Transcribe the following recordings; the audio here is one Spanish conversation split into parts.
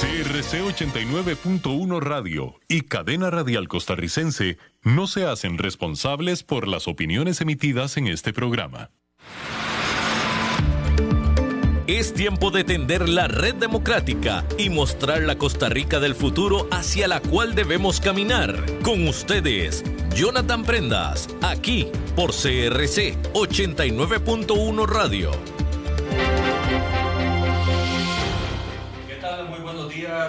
CRC 89.1 Radio y Cadena Radial Costarricense no se hacen responsables por las opiniones emitidas en este programa. Es tiempo de tender la red democrática y mostrar la Costa Rica del futuro hacia la cual debemos caminar. Con ustedes, Jonathan Prendas, aquí por CRC 89.1 Radio.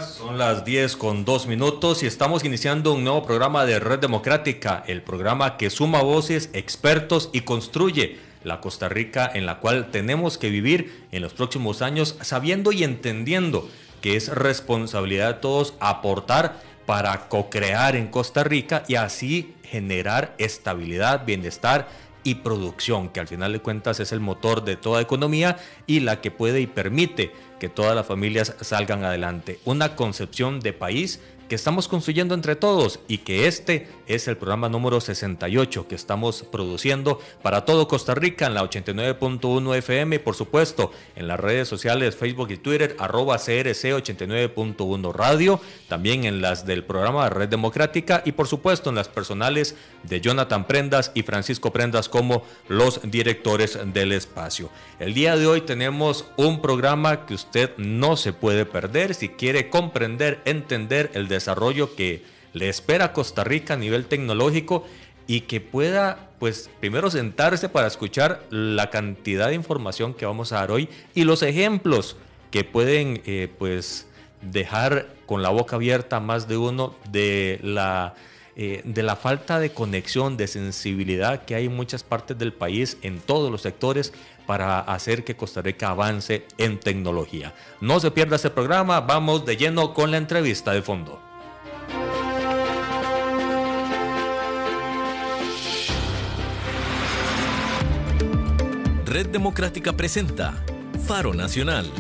son las 10 con 2 minutos y estamos iniciando un nuevo programa de Red Democrática, el programa que suma voces, expertos y construye la Costa Rica en la cual tenemos que vivir en los próximos años sabiendo y entendiendo que es responsabilidad de todos aportar para co-crear en Costa Rica y así generar estabilidad, bienestar y producción, que al final de cuentas es el motor de toda economía y la que puede y permite que todas las familias salgan adelante. Una concepción de país que estamos construyendo entre todos y que este es el programa número 68 que estamos produciendo para todo Costa Rica en la 89.1 FM y por supuesto en las redes sociales Facebook y Twitter arroba CRC89.1 Radio, también en las del programa Red Democrática y por supuesto en las personales de Jonathan Prendas y Francisco Prendas como los directores del espacio. El día de hoy tenemos un programa que usted no se puede perder si quiere comprender, entender el desarrollo desarrollo que le espera a Costa Rica a nivel tecnológico y que pueda, pues, primero sentarse para escuchar la cantidad de información que vamos a dar hoy y los ejemplos que pueden, eh, pues, dejar con la boca abierta más de uno de la, eh, de la falta de conexión, de sensibilidad que hay en muchas partes del país, en todos los sectores, para hacer que Costa Rica avance en tecnología. No se pierda este programa, vamos de lleno con la entrevista de fondo. Red Democrática presenta Faro Nacional.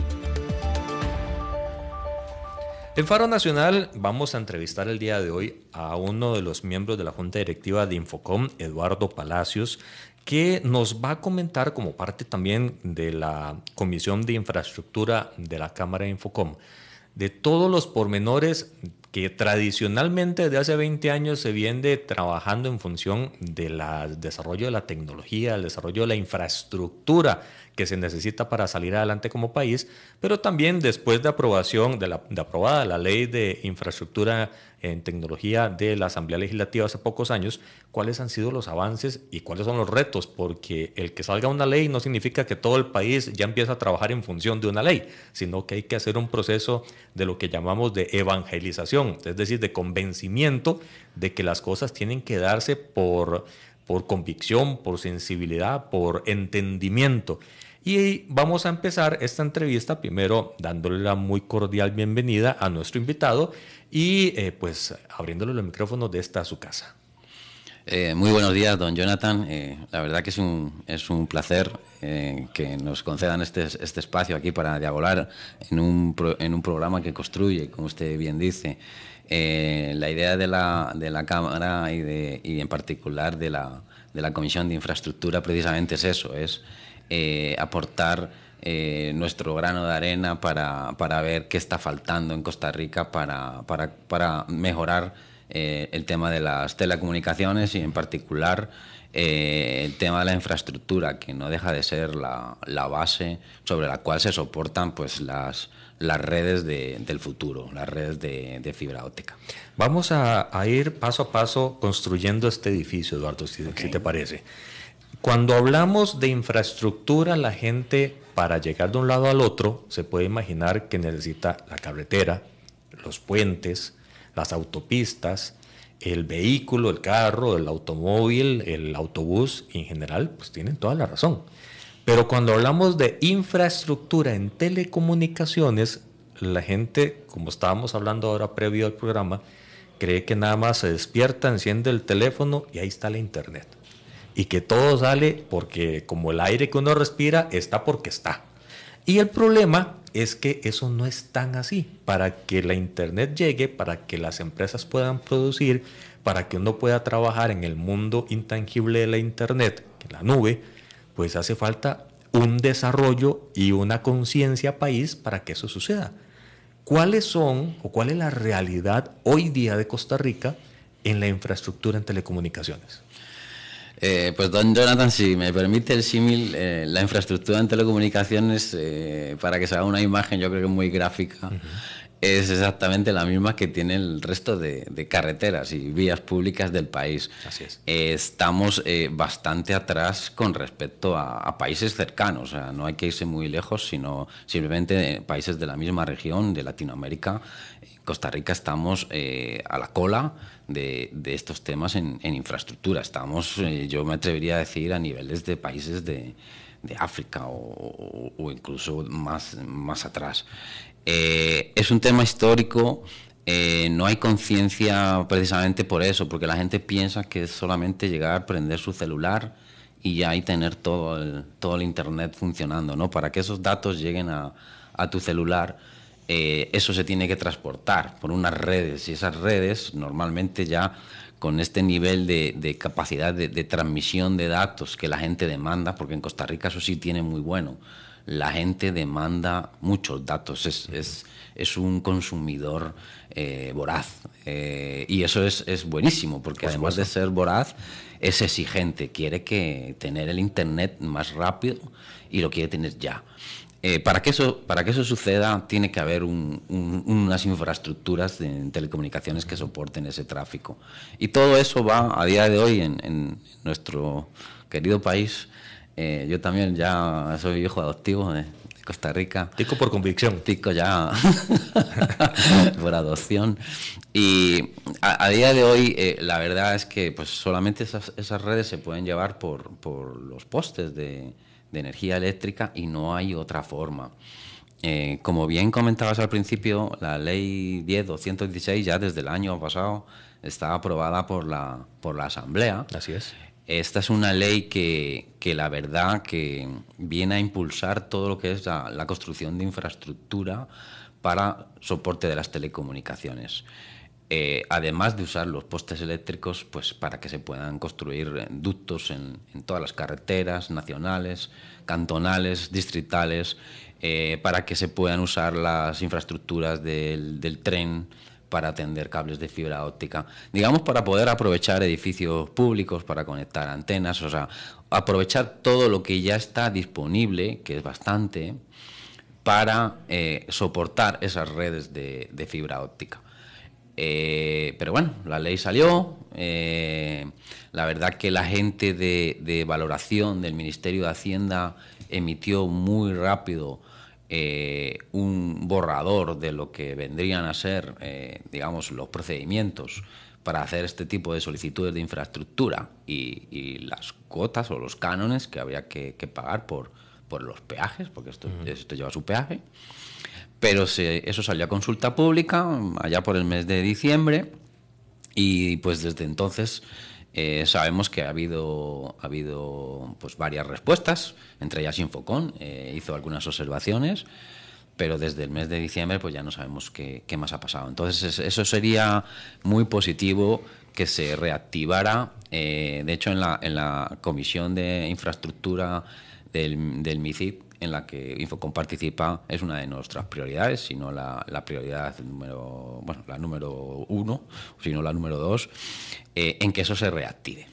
En Faro Nacional vamos a entrevistar el día de hoy a uno de los miembros de la Junta Directiva de Infocom, Eduardo Palacios, que nos va a comentar como parte también de la Comisión de Infraestructura de la Cámara de Infocom de todos los pormenores que tradicionalmente desde hace 20 años se viene trabajando en función del desarrollo de la tecnología, el desarrollo de la infraestructura que se necesita para salir adelante como país, pero también después de aprobación de, la, aprobada la ley de infraestructura en tecnología de la Asamblea Legislativa hace pocos años, cuáles han sido los avances y cuáles son los retos, porque el que salga una ley no significa que todo el país ya empieza a trabajar en función de una ley, sino que hay que hacer un proceso de lo que llamamos de evangelización, es decir, de convencimiento de que las cosas tienen que darse por por convicción, por sensibilidad, por entendimiento. Y vamos a empezar esta entrevista primero dándole la muy cordial bienvenida a nuestro invitado y eh, pues abriéndole los micrófonos de esta su casa. Eh, muy buenos días, don Jonathan. Eh, la verdad que es un, es un placer que nos concedan este, este, espacio aquí para diabolar en un, en un programa que construye, como usted bien dice. la idea de la, de la Cámara y, de, y en particular de la, de la Comisión de Infraestructura precisamente es eso, es eh, aportar eh, nuestro grano de arena para, ver qué está faltando en Costa Rica para, mejorar eh, el tema de las telecomunicaciones y en particular el tema de la infraestructura, que no deja de ser la, base sobre la cual se soportan pues las, redes del futuro, las redes de, fibra óptica. Vamos a, ir paso a paso construyendo este edificio, Eduardo, si te parece. Cuando hablamos de infraestructura, la gente para llegar de un lado al otro se puede imaginar que necesita la carretera, los puentes, las autopistas, el vehículo, el carro, el automóvil, el autobús, en general, pues tienen toda la razón. Pero cuando hablamos de infraestructura en telecomunicaciones, la gente, como estábamos hablando ahora previo al programa, cree que nada más se despierta, enciende el teléfono y ahí está la internet y que todo sale porque como el aire que uno respira está porque está. Y el problema es que eso no es tan así. Para que la Internet llegue, para que las empresas puedan producir, para que uno pueda trabajar en el mundo intangible de la Internet, que la nube, pues hace falta un desarrollo y una conciencia país para que eso suceda. ¿Cuáles son o cuál es la realidad hoy día de Costa Rica en la infraestructura en telecomunicaciones? Eh, pues don Jonathan, si me permite el símil, eh, la infraestructura en telecomunicaciones, eh, para que se haga una imagen yo creo que muy gráfica, es exactamente la misma que tiene el resto de, carreteras y vías públicas del país. Así es. estamos bastante atrás con respecto a, a países cercanos, o sea, no hay que irse muy lejos, sino simplemente países de la misma región, de Latinoamérica. En Costa Rica estamos a la cola de, estos temas en, infraestructura. Estamos, eh, yo me atrevería a decir, a niveles de países de, África o, incluso más, atrás. Eh, es un tema histórico, eh, no hay conciencia precisamente por eso, porque la gente piensa que es solamente llegar, a prender su celular y ya ahí tener todo el, Internet funcionando, ¿no? Para que esos datos lleguen a tu celular eh, eso se tiene que transportar por unas redes y esas redes normalmente ya con este nivel de, capacidad de, transmisión de datos que la gente demanda, porque en Costa Rica eso sí tiene muy bueno, la gente demanda muchos datos, es, es, un consumidor eh, voraz eh, y eso es, buenísimo, porque además de ser voraz, es exigente, quiere que tener el Internet más rápido y lo quiere tener ya. Eh, para, que eso, para que eso suceda tiene que haber unas infraestructuras de telecomunicaciones que soporten ese tráfico. Y todo eso va a día de hoy en, nuestro querido país. Eh, yo también ya soy hijo adoptivo de, Costa Rica. Tico por convicción. Tico ya por adopción. Y a, día de hoy eh, la verdad es que pues, solamente esas, redes se pueden llevar por los postes de de energía eléctrica y no hay otra forma. Eh, como bien comentabas al principio, la ley 10.216 ya desde el año pasado está aprobada por la, por la Asamblea. Así es. Esta es una ley que, la verdad que viene a impulsar todo lo que es la construcción de infraestructura para soporte de las telecomunicaciones. Eh, además de usar los postes eléctricos pues, para que se puedan construir ductos en, todas las carreteras nacionales, cantonales, distritales, eh, para que se puedan usar las infraestructuras del, tren para atender cables de fibra óptica, digamos para poder aprovechar edificios públicos, para conectar antenas, o sea, aprovechar todo lo que ya está disponible, que es bastante, para eh, soportar esas redes de fibra óptica. Eh, pero bueno, la ley salió. Eh, la verdad que la gente de, valoración del Ministerio de Hacienda emitió muy rápido eh, un borrador de lo que vendrían a ser, digamos, los procedimientos para hacer este tipo de solicitudes de infraestructura y, las cuotas o los cánones que habría que, pagar por, por los peajes, porque esto, esto lleva su peaje. Pero eso salió a consulta pública allá por el mes de diciembre y pues desde entonces eh, sabemos que ha habido, ha habido pues, varias respuestas, entre ellas Infocon eh, hizo algunas observaciones, pero desde el mes de diciembre pues ya no sabemos qué, más ha pasado. Entonces eso sería muy positivo que se reactivara. Eh, de hecho, en la, en la Comisión de Infraestructura del, del en la que Infocom participa es una de nuestras prioridades, sino la, prioridad número, bueno, la número uno, sino la número dos, eh, en que eso se reactive.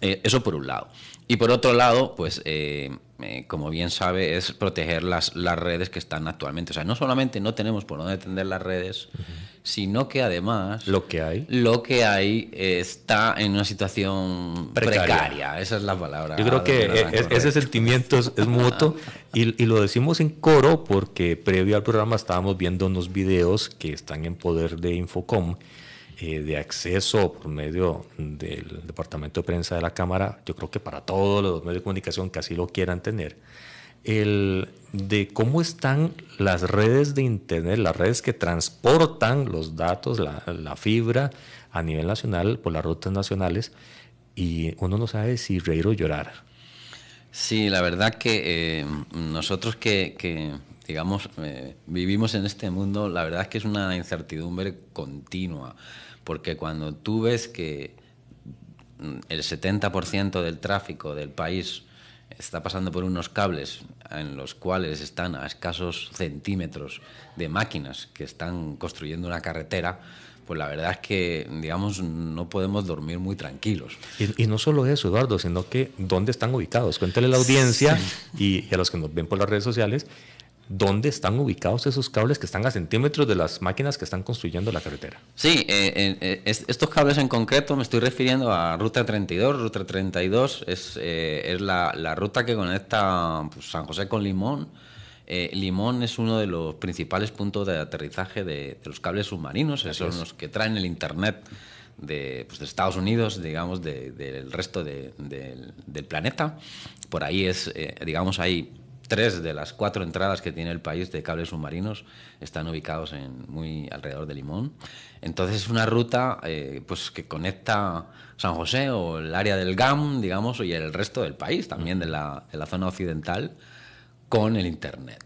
Eh, eso por un lado. Y por otro lado, pues eh, eh, como bien sabe, es proteger las, las, redes que están actualmente. O sea, no solamente no tenemos por dónde atender las redes, sino que además... Lo que hay. Lo que hay eh, está en una situación precaria. Esa es la palabra. Yo creo que e-, e-, ese sentimiento es, es mutuo y, y, lo decimos en coro porque previo al programa estábamos viendo unos videos que están en poder de Infocom eh, de acceso por medio del Departamento de Prensa de la Cámara, yo creo que para todos los medios de comunicación que así lo quieran tener, el, de cómo están las redes de Internet, las redes que transportan los datos, la, fibra a nivel nacional por las rutas nacionales, y uno no sabe si reír o llorar. Sí, la verdad que eh, nosotros que, que, digamos, eh, vivimos en este mundo, la verdad es que es una incertidumbre continua, porque cuando tú ves que mm, el 70% del tráfico del país está pasando por unos cables en los cuales están a escasos centímetros de máquinas que están construyendo una carretera, pues la verdad es que, digamos, no podemos dormir muy tranquilos. Y, no solo eso, Eduardo, sino que dónde están ubicados. Cuéntale a la audiencia y, a los que nos ven por las redes sociales dónde están ubicados esos cables que están a centímetros de las máquinas que están construyendo la carretera. Sí, eh, eh, eh, estos cables en concreto me estoy refiriendo a Ruta 32. Ruta 32 es, es la, ruta que conecta pues, San José con Limón. Limón es uno de los principales puntos de aterrizaje de, los cables submarinos, esos son los que traen el Internet de, pues, Estados Unidos, digamos, del resto del planeta. Por ahí es, digamos, ahí tres de las cuatro entradas que tiene el país de cables submarinos están ubicados muy alrededor de Limón. Entonces es una ruta eh, pues, que conecta San José o el área del GAM, digamos, y el resto del país, también de la, zona occidental, con el Internet.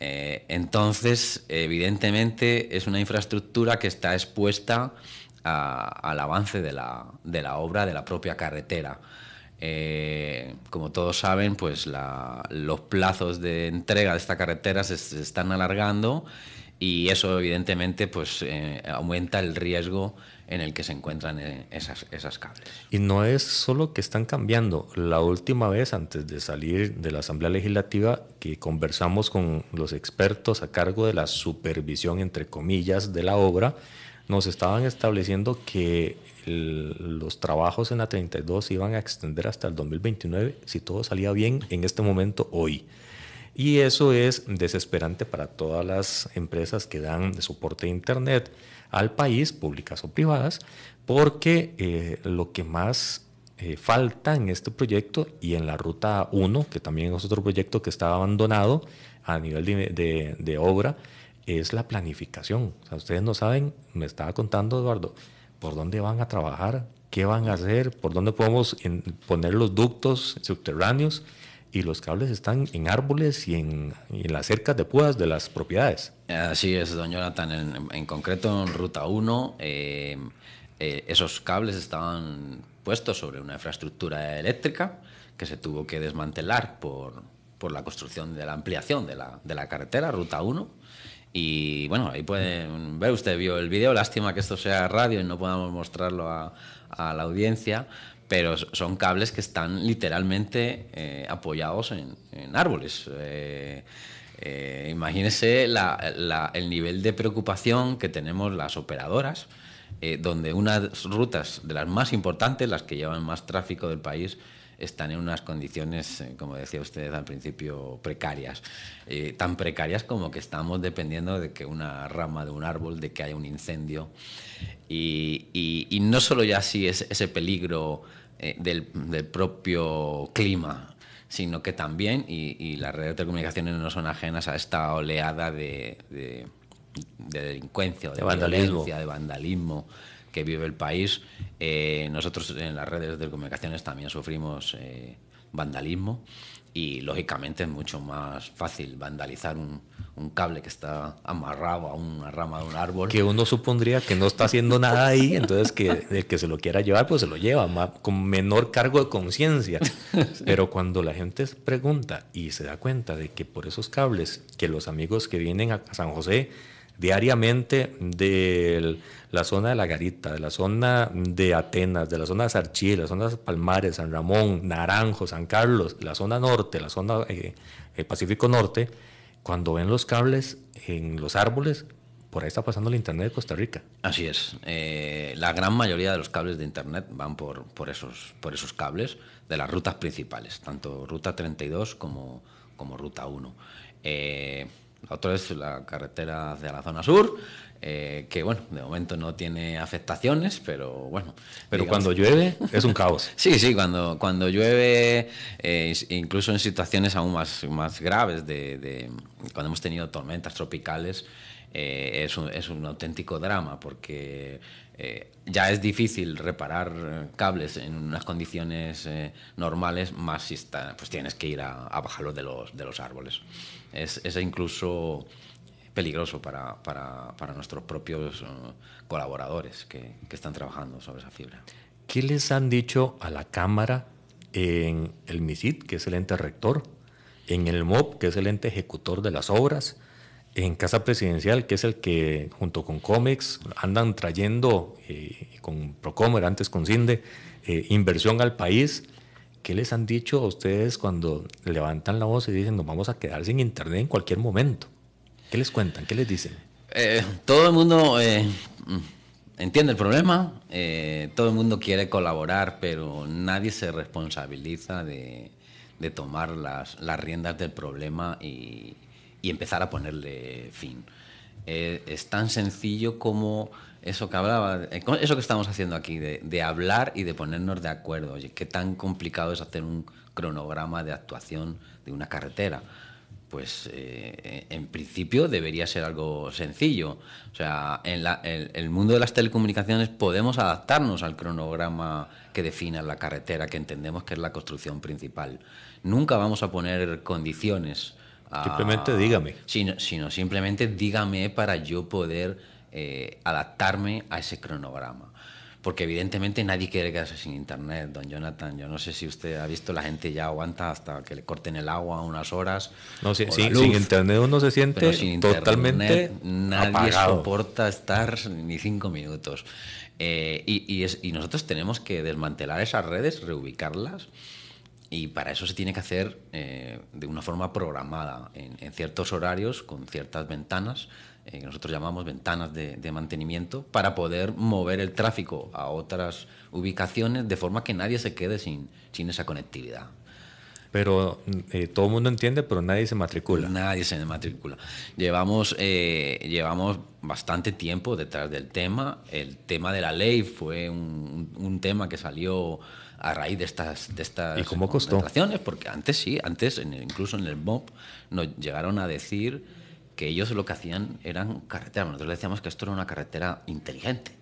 Eh, entonces, evidentemente, es una infraestructura que está expuesta al avance de la obra de la propia carretera eh, como todos saben, pues la, los plazos de entrega de esta carretera se, están alargando y eso evidentemente pues eh, aumenta el riesgo en el que se encuentran eh, esas, esas cables. Y no es solo que están cambiando. La última vez, antes de salir de la Asamblea Legislativa, que conversamos con los expertos a cargo de la supervisión, entre comillas, de la obra, nos estaban estableciendo que los trabajos en la 32 iban a extender hasta el 2029, si todo salía bien en este momento hoy. Y eso es desesperante para todas las empresas que dan de soporte de Internet al país, públicas o privadas, porque eh, lo que más eh, falta en este proyecto y en la ruta 1, que también es otro proyecto que está abandonado a nivel de, obra, es la planificación. ustedes no saben, me estaba contando Eduardo, por dónde van a trabajar, qué van a hacer, por dónde podemos poner los ductos subterráneos y los cables están en árboles y en, las cercas de púas de las propiedades. Así es, don Jonathan. En, concreto, en Ruta 1, eh, eh, esos cables estaban puestos sobre una infraestructura eléctrica que se tuvo que desmantelar por, por la construcción de la ampliación de la, de la carretera, Ruta 1. Y bueno, ahí pueden ver, usted vio el video lástima que esto sea radio y no podamos mostrarlo a, la audiencia, pero son cables que están literalmente eh, apoyados en, árboles. Eh, eh, imagínese el nivel de preocupación que tenemos las operadoras, donde unas rutas de las más importantes, las que llevan más tráfico del país, están en unas condiciones, eh, como decía usted al principio, precarias. Eh, tan precarias como que estamos dependiendo de que una rama de un árbol, de que haya un incendio. Y, no solo ya sí es ese peligro eh, del, propio clima, sino que también, y, las redes de telecomunicaciones no son ajenas a esta oleada de, delincuencia, de, de de vandalismo que vive el país. Eh, nosotros en las redes de comunicaciones también sufrimos eh, vandalismo y lógicamente es mucho más fácil vandalizar un, cable que está amarrado a una rama de un árbol. Que uno supondría que no está haciendo nada ahí, entonces que el que se lo quiera llevar, pues se lo lleva con menor cargo de conciencia. Pero cuando la gente pregunta y se da cuenta de que por esos cables que los amigos que vienen a San José diariamente de la zona de La Garita, de la zona de Atenas, de la zona de Sarchí, de la zona de Palmares, San Ramón, Naranjo, San Carlos, la zona norte, la zona eh, Pacífico Norte, cuando ven los cables en los árboles, por ahí está pasando el Internet de Costa Rica. Así es. Eh, la gran mayoría de los cables de Internet van por, esos, cables de las rutas principales, tanto Ruta 32 como, Ruta 1 otra es la carretera hacia la zona sur, eh, que bueno, de momento no tiene afectaciones, pero bueno. Pero cuando llueve es un caos. sí, sí, cuando, cuando llueve, eh, incluso en situaciones aún más, más graves, de, cuando hemos tenido tormentas tropicales, eh, es, es, un, auténtico drama, porque eh, ya es difícil reparar eh, cables en unas condiciones eh, normales, más si pues tienes que ir a, a bajarlos de los, de los árboles. Es, es incluso peligroso para, para, para nuestros propios colaboradores que, que están trabajando sobre esa fibra. ¿Qué les han dicho a la Cámara en el MISID, que es el ente rector, en el MOB, que es el ente ejecutor de las obras, en Casa Presidencial, que es el que junto con Comex andan trayendo, eh, con Procomer, antes con Cinde, eh, inversión al país. ¿Qué les han dicho a ustedes cuando levantan la voz y dicen nos vamos a quedar sin internet en cualquier momento? ¿Qué les cuentan? ¿Qué les dicen? Eh, todo el mundo eh, mm, entiende el problema, todo el mundo quiere colaborar, pero nadie se responsabiliza de, tomar las, las riendas del problema y, y empezar a ponerle fin. Eh, es tan sencillo como eso que hablaba, eh, eso que estamos haciendo aquí, de, hablar y de ponernos de acuerdo. Oye, qué tan complicado es hacer un cronograma de actuación de una carretera. Pues eh, en principio debería ser algo sencillo. O sea, en el, mundo de las telecomunicaciones podemos adaptarnos al cronograma que defina la carretera, que entendemos que es la construcción principal. Nunca vamos a poner condiciones Simplemente ah, dígame. Sino, sino simplemente dígame para yo poder eh, adaptarme a ese cronograma. Porque evidentemente nadie quiere quedarse sin internet, don Jonathan. Yo no sé si usted ha visto, la gente ya aguanta hasta que le corten el agua unas horas. No, sin, internet uno se siente sin totalmente Nadie soporta estar ni cinco minutos. Eh, y, y, y nosotros tenemos que desmantelar esas redes, reubicarlas y para eso se tiene que hacer eh, de una forma programada, en, ciertos horarios, con ciertas ventanas, eh, que nosotros llamamos ventanas de, mantenimiento, para poder mover el tráfico a otras ubicaciones de forma que nadie se quede sin, sin esa conectividad. Pero eh, todo el mundo entiende, pero nadie se matricula. Nadie se matricula. Llevamos, llevamos bastante tiempo detrás del tema. El tema de la ley fue un, un tema que salió a raíz de estas, de estas porque antes sí, antes incluso en el MOP nos llegaron a decir que ellos lo que hacían eran carreteras. Nosotros decíamos que esto era una carretera inteligente.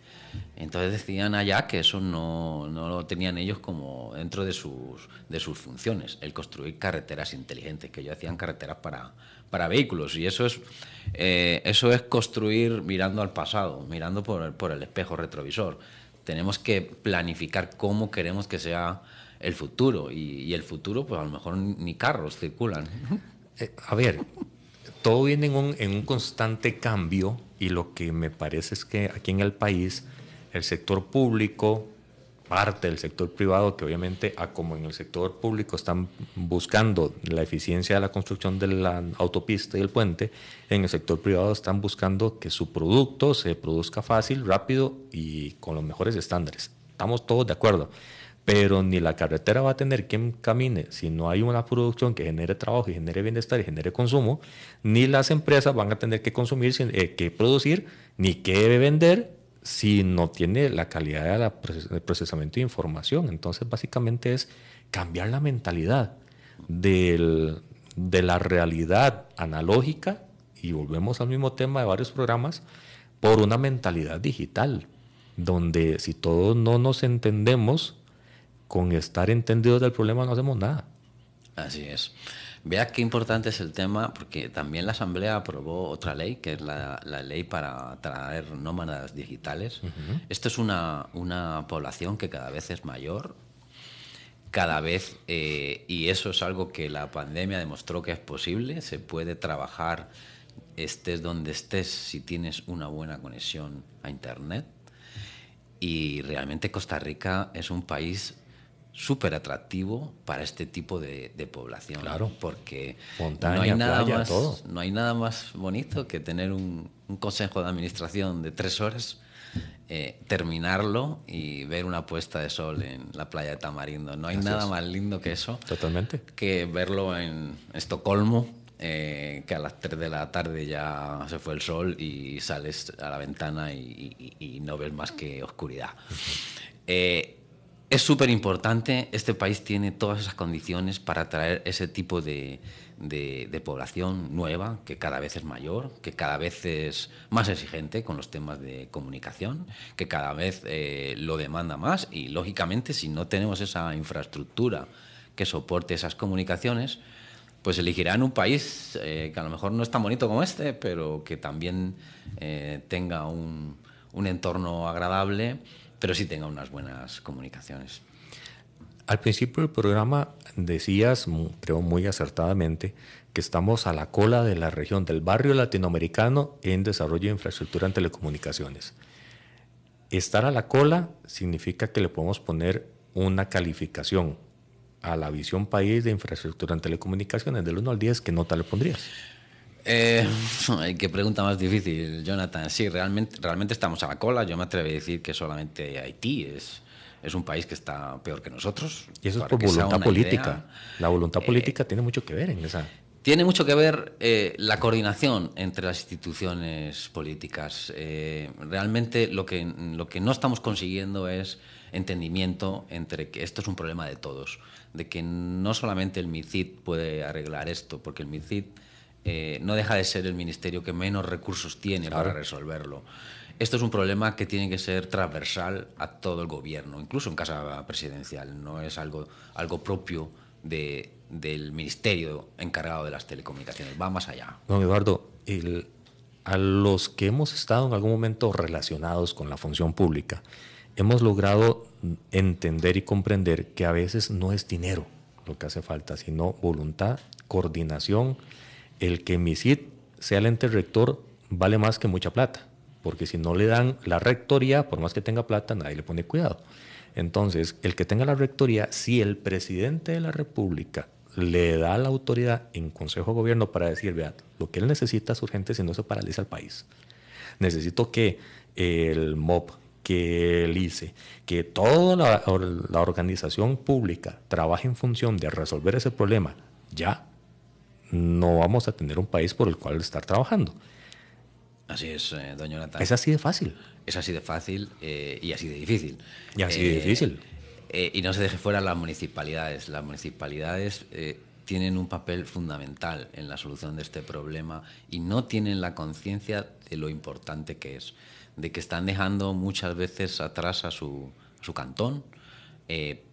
Entonces decían allá que eso no, lo tenían ellos como dentro de sus, de sus funciones, el construir carreteras inteligentes, que ellos hacían carreteras para, para vehículos. Y eso es, eh, eso es construir mirando al pasado, mirando por, por el espejo retrovisor tenemos que planificar cómo queremos que sea el futuro. Y, el futuro, pues a lo mejor ni carros circulan. Eh, a ver, todo viene en un, en un, constante cambio y lo que me parece es que aquí en el país el sector público parte del sector privado, que obviamente, ah, como en el sector público están buscando la eficiencia de la construcción de la autopista y el puente, en el sector privado están buscando que su producto se produzca fácil, rápido y con los mejores estándares. Estamos todos de acuerdo, pero ni la carretera va a tener que camine si no hay una producción que genere trabajo y genere bienestar y genere consumo, ni las empresas van a tener que consumir, eh, que producir, ni que vender si no tiene la calidad de procesamiento de información. Entonces, básicamente es cambiar la mentalidad de la realidad analógica, y volvemos al mismo tema de varios programas, por una mentalidad digital, donde si todos no nos entendemos, con estar entendidos del problema no hacemos nada. Así es. Vea qué importante es el tema, porque también la Asamblea aprobó otra ley, que es la, ley para traer nómadas digitales. Esto es una, una, población que cada vez es mayor, cada vez, eh, y eso es algo que la pandemia demostró que es posible, se puede trabajar estés donde estés si tienes una buena conexión a Internet. Y realmente Costa Rica es un país súper atractivo para este tipo de, población. Claro. Porque no, hay nada más, no hay nada más bonito que tener un, consejo de administración de tres horas, eh, terminarlo y ver una puesta de sol en la playa de Tamarindo. No hay nada más lindo que eso. Totalmente. Que verlo en Estocolmo. Eh, que a las 3 de la tarde ya se fue el sol y sales a la ventana y, no ves más que oscuridad. eh, es súper importante. Este país tiene todas esas condiciones para atraer ese tipo de, población nueva, que cada vez es mayor, que cada vez es más exigente con los temas de comunicación, que cada vez eh, lo demanda más. Y lógicamente, si no tenemos esa infraestructura que soporte esas comunicaciones, pues elegirán un país eh, que a lo mejor no es tan bonito como este, pero que también eh, tenga un entorno agradable pero sí tenga unas buenas comunicaciones. Al principio del programa decías, creo muy acertadamente, que estamos a la cola de la región del barrio latinoamericano en desarrollo de infraestructura en telecomunicaciones. Estar a la cola significa que le podemos poner una calificación a la visión país de infraestructura en telecomunicaciones del 1 al 10, no nota le pondrías? Eh, qué pregunta más difícil, Jonathan. Sí, realmente, realmente estamos a la cola. Yo me atrevo a decir que solamente Haití es, es un país que está peor que nosotros. Y eso es por voluntad política. la voluntad eh, política tiene mucho que ver en esa. Tiene mucho que ver eh, la coordinación entre las instituciones políticas. Eh, realmente lo que, lo que no estamos consiguiendo es entendimiento entre que esto es un problema de todos, de que no solamente el MICID puede arreglar esto, porque el MICID eh, no deja de ser el ministerio que menos recursos tiene para resolverlo. Esto es un problema que tiene que ser transversal a todo el gobierno, incluso en casa presidencial. No es algo, algo propio de, del ministerio encargado de las telecomunicaciones. Va más allá. Don Eduardo, a los que hemos estado en algún momento relacionados con la función pública, hemos logrado entender y comprender que a veces no es dinero lo que hace falta, sino voluntad, coordinación el que mi sea el ente rector vale más que mucha plata, porque si no le dan la rectoría, por más que tenga plata, nadie le pone cuidado. Entonces, el que tenga la rectoría, si el presidente de la República le da la autoridad en Consejo de Gobierno para decir, vea, lo que él necesita es urgente si no se paraliza el país. Necesito que el MOP, que el ICE, que toda la organización pública trabaje en función de resolver ese problema ya no vamos a tener un país por el cual estar trabajando. Así es, eh, doña Natalia. Es así de fácil. Es así de fácil eh, y así de difícil. Y así de eh, difícil. y no se deje fuera las municipalidades. Las municipalidades tienen un papel fundamental en la solución de este problema y no tienen la conciencia de lo importante que es, de que están dejando muchas veces atrás a su, cantón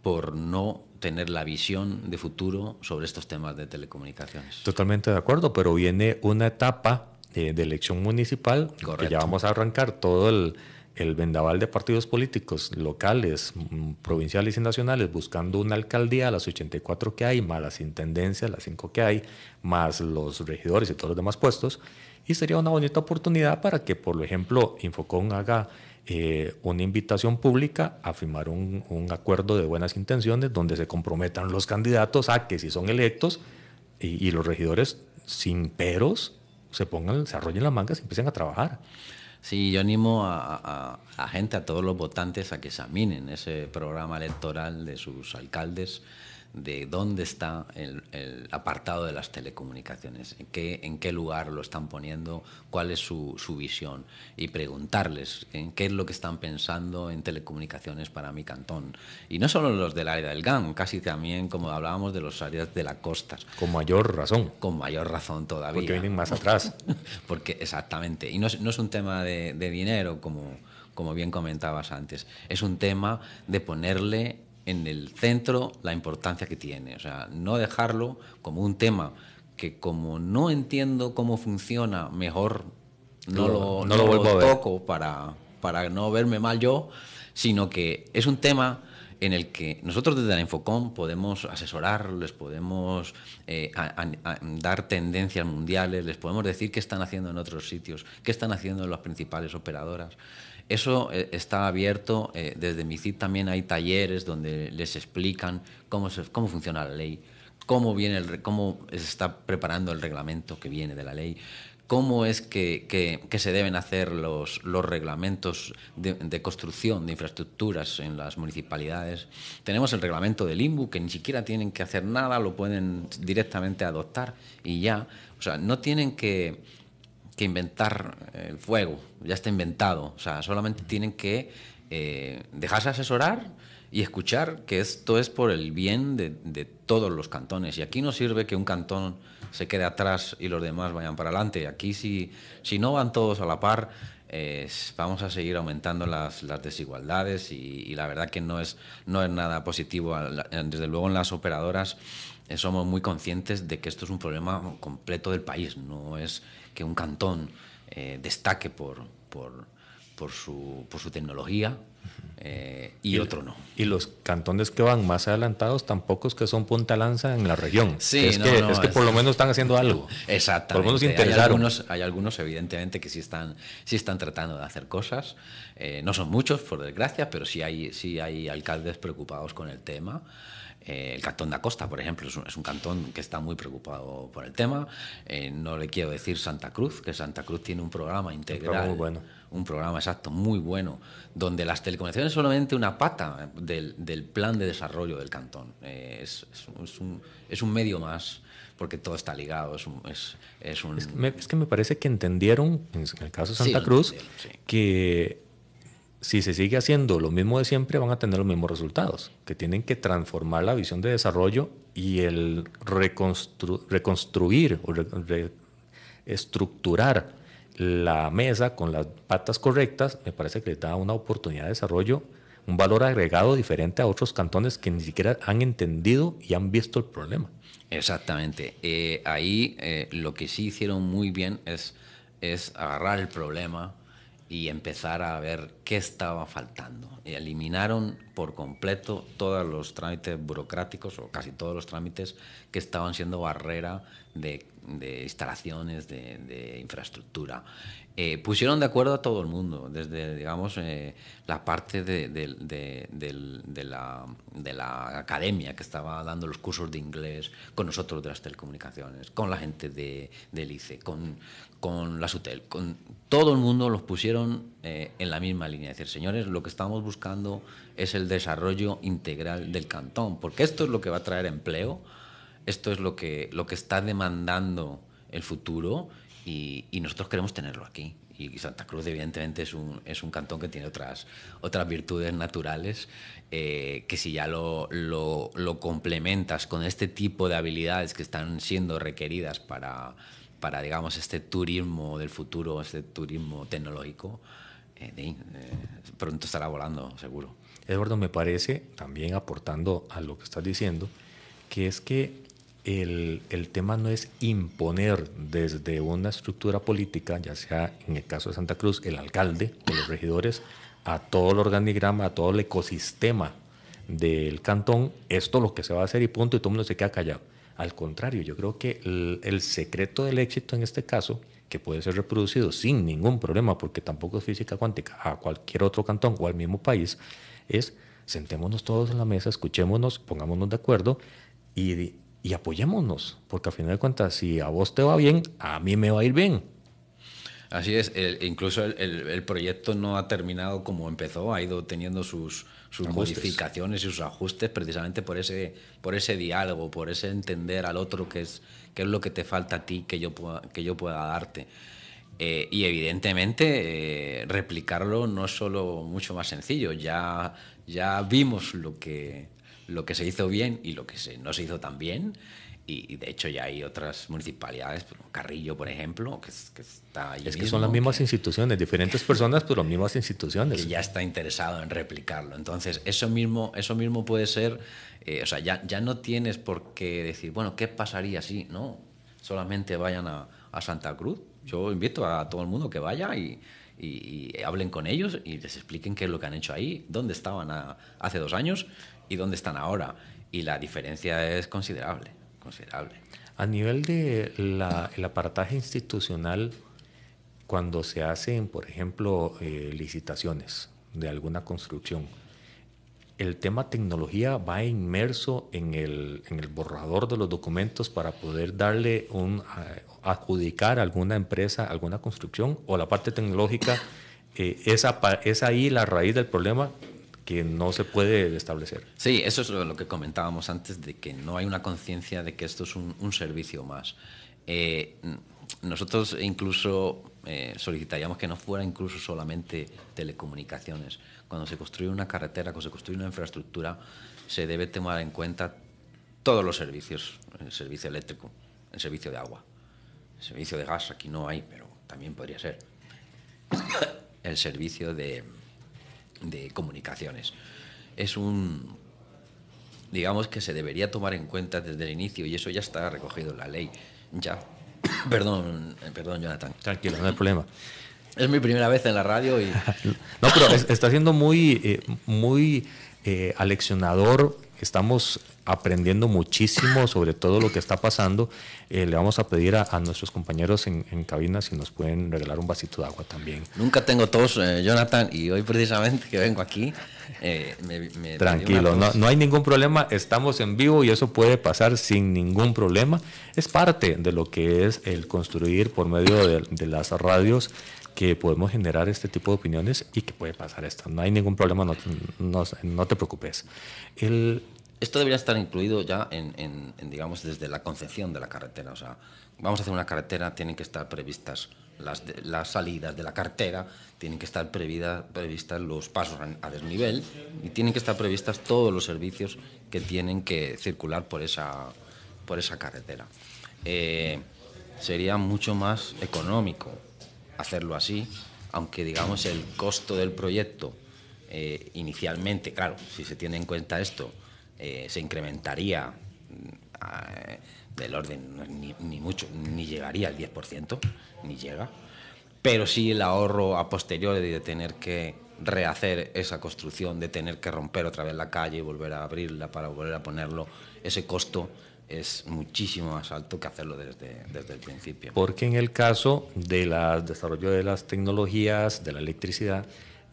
por no tener la visión de futuro sobre estos temas de telecomunicaciones. Totalmente de acuerdo, pero viene una etapa eh, de, elección municipal que ya vamos a arrancar todo el, el vendaval de partidos políticos locales, mm, provinciales y nacionales buscando una alcaldía, las 84 que hay, más las intendencias, las 5 que hay, más los regidores y todos los demás puestos. Y sería una bonita oportunidad para que, por ejemplo, Infocón haga eh, una invitación pública a firmar un, acuerdo de buenas intenciones donde se comprometan los candidatos a que si son electos y, los regidores sin peros se pongan, se arrollen las mangas y empiecen a trabajar. Sí, yo animo a, a, a gente, a todos los votantes, a que examinen ese programa electoral de sus alcaldes, de dónde está el, apartado de las telecomunicaciones, en qué, en qué lugar lo están poniendo, cuál es su, visión y preguntarles en qué es lo que están pensando en telecomunicaciones para mi cantón. Y no solo los del área del GAN casi también como hablábamos de los áreas de la costa. Con mayor razón. Con mayor razón todavía. Porque vienen más atrás. Porque exactamente. Y no es, no es un tema de, de dinero como como bien comentabas antes. Es un tema de ponerle en el centro la importancia que tiene. O sea, no dejarlo como un tema que como no entiendo cómo funciona, mejor no, lo, vuelvo toco a Para, para no verme mal yo, sino que es un tema en el que nosotros desde la Infocom podemos asesorar, les podemos eh, dar tendencias mundiales, les podemos decir qué están haciendo en otros sitios, qué están haciendo las principales operadoras. Eso eh, está abierto, eh, desde mi MICID también hay talleres donde les explican cómo, cómo funciona la ley, cómo, viene el, cómo se está preparando el reglamento que viene de la ley, cómo es que, se deben hacer los, los reglamentos de, de, construcción de infraestructuras en las municipalidades. Tenemos el reglamento del IMBU, que ni siquiera tienen que hacer nada, lo pueden directamente adoptar y ya. O sea, no tienen que que inventar eh, el fuego, ya está inventado. O sea, solamente tienen que eh, dejarse asesorar y escuchar que esto es por el bien de, todos los cantones. Y aquí no sirve que un cantón se quede atrás y los demás vayan para adelante. Aquí si, si no van todos a la par, vamos a seguir aumentando las, desigualdades y, la verdad que no es, no es nada positivo. Desde luego en las operadoras eh, somos muy conscientes de que esto es un problema completo del país, no es que un cantón eh, destaque por, por, por, su, tecnología eh, y, otro no. Y los cantones que van más adelantados tampoco es que son punta lanza en la región. Sí, es, que, es que por lo menos están haciendo algo. Exactamente. Por lo menos Hay algunos, hay algunos, evidentemente, que sí están, sí están tratando de hacer cosas. no son muchos, por desgracia, pero sí hay, sí hay alcaldes preocupados con el tema. Eh, el cantón de Acosta, por ejemplo, es un, es un, cantón que está muy preocupado por el tema. Eh, no le quiero decir Santa Cruz, que Santa Cruz tiene un programa integral. Un programa bueno. Un programa exacto, muy bueno, donde las telecomunicaciones solamente una pata del, del plan de desarrollo del cantón. Eh, es, es, un, es, un, medio más porque todo está ligado. Es, un, es, es, un... es, que, me, parece que entendieron, en el caso de Santa Cruz, que si se sigue haciendo lo mismo de siempre, van a tener los mismos resultados, que tienen que transformar la visión de desarrollo y el reconstruir o reestructurar estructurar la mesa con las patas correctas, me parece que les da una oportunidad de desarrollo, un valor agregado diferente a otros cantones que ni siquiera han entendido y han visto el problema. Exactamente. Eh, ahí eh, lo que sí hicieron muy bien es agarrar el problema, y empezar a ver qué estaba faltando. Eliminaron por completo todos los trámites burocráticos o casi todos los trámites que estaban siendo barrera de, instalaciones, de, infraestructura. Eh, pusieron de acuerdo a todo el mundo, desde digamos eh, la parte de, la, academia que estaba dando los cursos de inglés con nosotros de las telecomunicaciones, con la gente de, del ICE, con, con la SUTEL, con todo el mundo los pusieron eh, en la misma línea. Es decir, señores, lo que estamos buscando es el desarrollo integral del cantón, porque esto es lo que va a traer empleo, esto es lo que, lo que está demandando el futuro y, nosotros queremos tenerlo aquí. Y Santa Cruz, evidentemente, es un, es un cantón que tiene otras, otras virtudes naturales, eh, que si ya lo, lo, complementas con este tipo de habilidades que están siendo requeridas para, para digamos este turismo del futuro, este turismo tecnológico, eh, eh, pronto estará volando, seguro. Eduardo, me parece, también aportando a lo que estás diciendo, que es que el, tema no es imponer desde una estructura política, ya sea en el caso de Santa Cruz, el alcalde o los regidores, a todo el organigrama, a todo el ecosistema del cantón, esto lo que se va a hacer y punto, y todo el mundo se queda callado. Al contrario, yo creo que el secreto del éxito en este caso, que puede ser reproducido sin ningún problema, porque tampoco es física cuántica, a cualquier otro cantón o al mismo país, es sentémonos todos en la mesa, escuchémonos, pongámonos de acuerdo y, apoyémonos, porque al final de cuentas, si a vos te va bien, a mí me va a ir bien. Así es, incluso el, proyecto no ha terminado como empezó, ha ido teniendo sus, sus modificaciones y sus ajustes precisamente por ese, por ese diálogo, por ese entender al otro que es, es lo que te falta a ti que yo que yo pueda darte. Eh, y evidentemente eh, replicarlo no es solo mucho más sencillo, ya, ya vimos lo que, lo que se hizo bien y lo que no se hizo tan bien. Y, de hecho ya hay otras municipalidades, Carrillo, por ejemplo, que, está ahí. Es que son las mismas instituciones, diferentes personas, pero las mismas instituciones. Y ya está interesado en replicarlo. Entonces, eso mismo, eso mismo puede ser, eh, o sea, ya, ya no tienes por qué decir, bueno, ¿qué pasaría si no solamente vayan a Santa Cruz? Yo invito a todo el mundo que vaya y, hablen con ellos y les expliquen qué es lo que han hecho ahí, dónde estaban hace dos años y dónde están ahora. Y la diferencia es considerable, considerable. A nivel de el aparataje institucional, cuando se hacen, por ejemplo, eh, licitaciones de alguna construcción, el tema tecnología va inmerso en el, en el, borrador de los documentos para poder darle un, eh, adjudicar alguna empresa, alguna construcción o la parte tecnológica, eh, es ahí la raíz del problema que no se puede establecer. Sí, eso es lo que comentábamos antes, de que no hay una conciencia de que esto es un, servicio más. Eh, nosotros incluso eh, solicitaríamos que no fuera incluso solamente telecomunicaciones. Cuando se construye una carretera, cuando se construye una infraestructura, se debe tomar en cuenta todos los servicios, el servicio eléctrico, el servicio de agua, servicio de gas aquí no hay, pero también podría ser. El servicio de, comunicaciones. Es un, digamos que se debería tomar en cuenta desde el inicio y eso ya está recogido en la ley. Ya. perdón, perdón, Jonathan. Tranquilo, no hay problema. Es mi primera vez en la radio y... no, pero está siendo muy, eh, muy eh, leccionador estamos aprendiendo muchísimo sobre todo lo que está pasando. Eh, le vamos a pedir a, nuestros compañeros en, cabina si nos pueden regalar un vasito de agua también. Nunca tengo tos, eh, Jonathan, y hoy precisamente que vengo aquí. Eh, Tranquilo, no, hay ningún problema, estamos en vivo y eso puede pasar sin ningún problema. Es parte de lo que es el construir por medio de, de las radios que podemos generar este tipo de opiniones y que puede pasar esto. No hay ningún problema, no, te preocupes. El, esto debería estar incluido ya en, digamos, desde la concepción de la carretera. O sea, vamos a hacer una carretera, tienen que estar previstas las, las salidas de la carretera, tienen que estar previstas los pasos a, desnivel y tienen que estar previstas todos los servicios que tienen que circular por esa, por esa carretera. Eh, sería mucho más económico hacerlo así, aunque digamos el costo del proyecto eh, inicialmente, claro, si se tiene en cuenta esto, eh, se incrementaría mm, eh, del orden ni, ni, mucho, ni llegaría al 10%, ni llega, pero sí el ahorro a posteriori de tener que rehacer esa construcción, de tener que romper otra vez la calle y volver a abrirla para volver a ponerlo, ese costo es muchísimo más alto que hacerlo desde, desde el principio. Porque en el caso del desarrollo de las tecnologías, de la electricidad,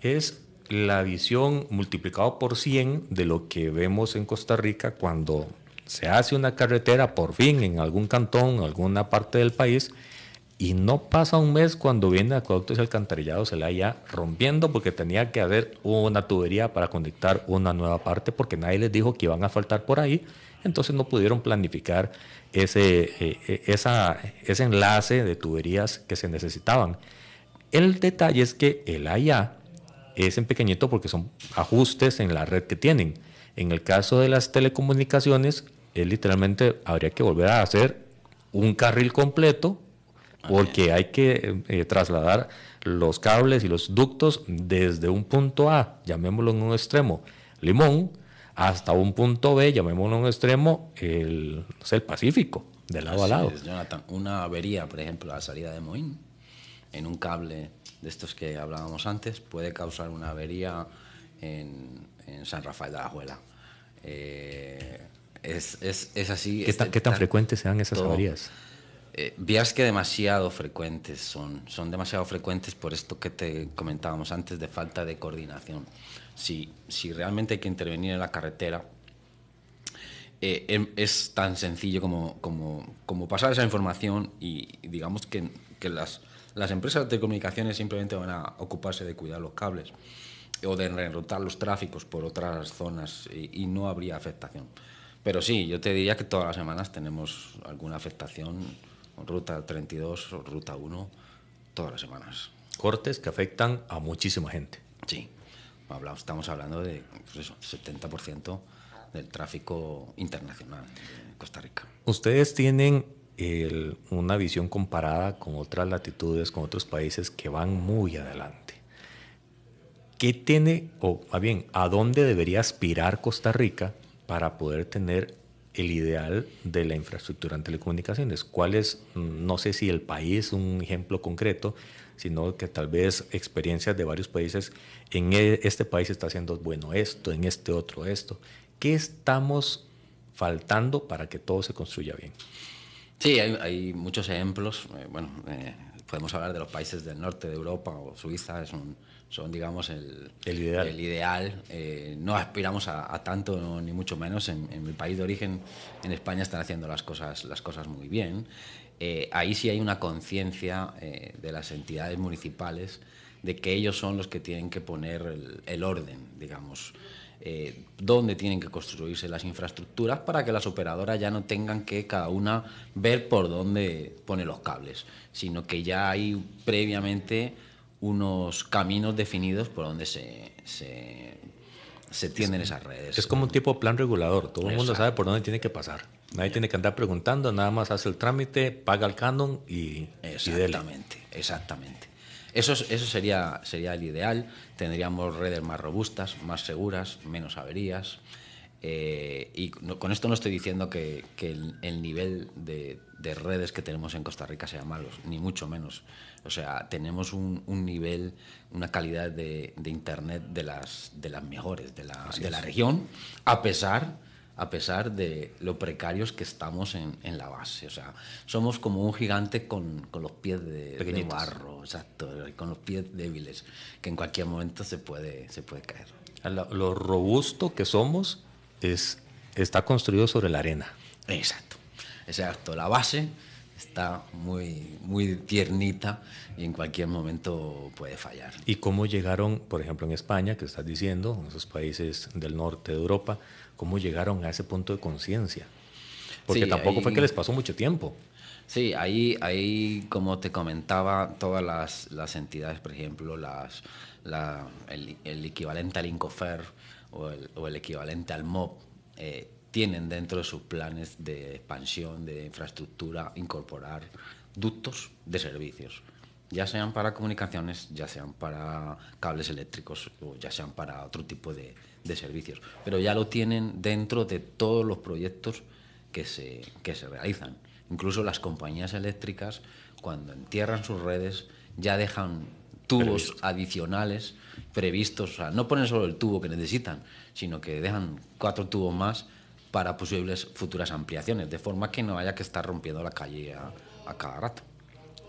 es la visión multiplicado por 100 de lo que vemos en Costa Rica cuando se hace una carretera por fin en algún cantón, alguna parte del país, y no pasa un mes cuando viene Acueductos y Alcantarillado se la haya rompiendo porque tenía que haber una tubería para conectar una nueva parte porque nadie les dijo que iban a faltar por ahí. Entonces no pudieron planificar ese, eh, eh, ese enlace de tuberías que se necesitaban. El detalle es que el AIA es en pequeñito porque son ajustes en la red que tienen. En el caso de las telecomunicaciones, es eh, literalmente habría que volver a hacer un carril completo porque hay que eh, eh, trasladar los cables y los ductos desde un punto A, llamémoslo en un extremo, Limón, hasta un punto B, llamémoslo en un extremo, el, el Pacífico, de lado a lado. Jonathan, una avería, por ejemplo, a la salida de Moín, en un cable de estos que hablábamos antes, puede causar una avería en, San Rafael de la Juela. Eh, es, así. ¿Qué, tan, este ¿qué tan frecuentes sean esas averías? Eh, vías que demasiado frecuentes son, son demasiado frecuentes por esto que te comentábamos antes de falta de coordinación. Si, si realmente hay que intervenir en la carretera, eh, em, es tan sencillo como, como, pasar esa información y digamos que, las, las, empresas de comunicaciones simplemente van a ocuparse de cuidar los cables o de reenrotar los tráficos por otras zonas y no habría afectación. Pero sí, yo te diría que todas las semanas tenemos alguna afectación ruta 32, ruta 1, todas las semanas. Cortes que afectan a muchísima gente. Sí, estamos hablando de 70% pues del tráfico internacional de Costa Rica. Ustedes tienen una visión comparada con otras latitudes, con otros países que van muy adelante. ¿Qué tiene, o más bien, a dónde debería aspirar Costa Rica para poder tener el ideal de la infraestructura en telecomunicaciones. ¿Cuál es, mm, no sé si el país, un ejemplo concreto, sino que tal vez experiencias de varios países, en e, este país está haciendo bueno esto, en este otro esto. ¿Qué estamos faltando para que todo se construya bien? Sí, hay, muchos ejemplos. Eh, bueno, eh, podemos hablar de los países del norte de Europa o Suiza, es un, son, digamos, el, el ideal. Eh, no aspiramos a, tanto, ni mucho menos. En, mi país de origen, en España, están haciendo las cosas, las cosas muy bien. Eh, ahí sí hay una conciencia eh, de las entidades municipales de que ellos son los que tienen que poner el, orden, digamos, dónde tienen que construirse las infraestructuras para que las operadoras ya no tengan que cada una ver por dónde pone los cables, sino que ya hay previamente unos caminos definidos por donde se, se, se tienden esas redes. Es como un tipo de plan regulador, todo el mundo sabe por dónde tiene que pasar. Nadie tiene que andar preguntando, nada más hace el trámite, paga el canon y... Exactamente, exactamente. Eso, eso sería, sería el ideal, tendríamos redes más robustas, más seguras, menos averías. Eh, y con esto no estoy diciendo que, que el, nivel de, de redes que tenemos en Costa Rica sea malo, ni mucho menos o sea, tenemos un, nivel, una calidad de, Internet de las, de las mejores de la, de la región, a pesar, a pesar de lo precarios que estamos en, en la base. O sea, somos como un gigante con, con los pies de, barro, exacto, con los pies débiles, que en cualquier momento se puede, se puede caer. Ah, lo, lo robusto que somos es, está construido sobre la arena. Exacto, exacto. La base está muy, muy tiernita y en cualquier momento puede fallar. ¿Y cómo llegaron, por ejemplo, en España, que estás diciendo, en esos países del norte de Europa, cómo llegaron a ese punto de conciencia? Porque tampoco fue que les pasó mucho tiempo. Sí, ahí, ahí como te comentaba, todas las, las entidades, por ejemplo, las, el, el, equivalente al INCOFER o el, equivalente al MOB, tienen dentro de sus planes de expansión, de infraestructura, incorporar ductos de servicios, ya sean para comunicaciones, ya sean para cables eléctricos o ya sean para otro tipo de, servicios. Pero ya lo tienen dentro de todos los proyectos que se, realizan. Incluso las compañías eléctricas, cuando entierran sus redes, ya dejan tubos adicionales previstos. O sea, no ponen solo el tubo que necesitan, sino que dejan cuatro tubos más para posibles futuras ampliaciones, de forma que no haya que estar rompiendo la calle a, cada rato.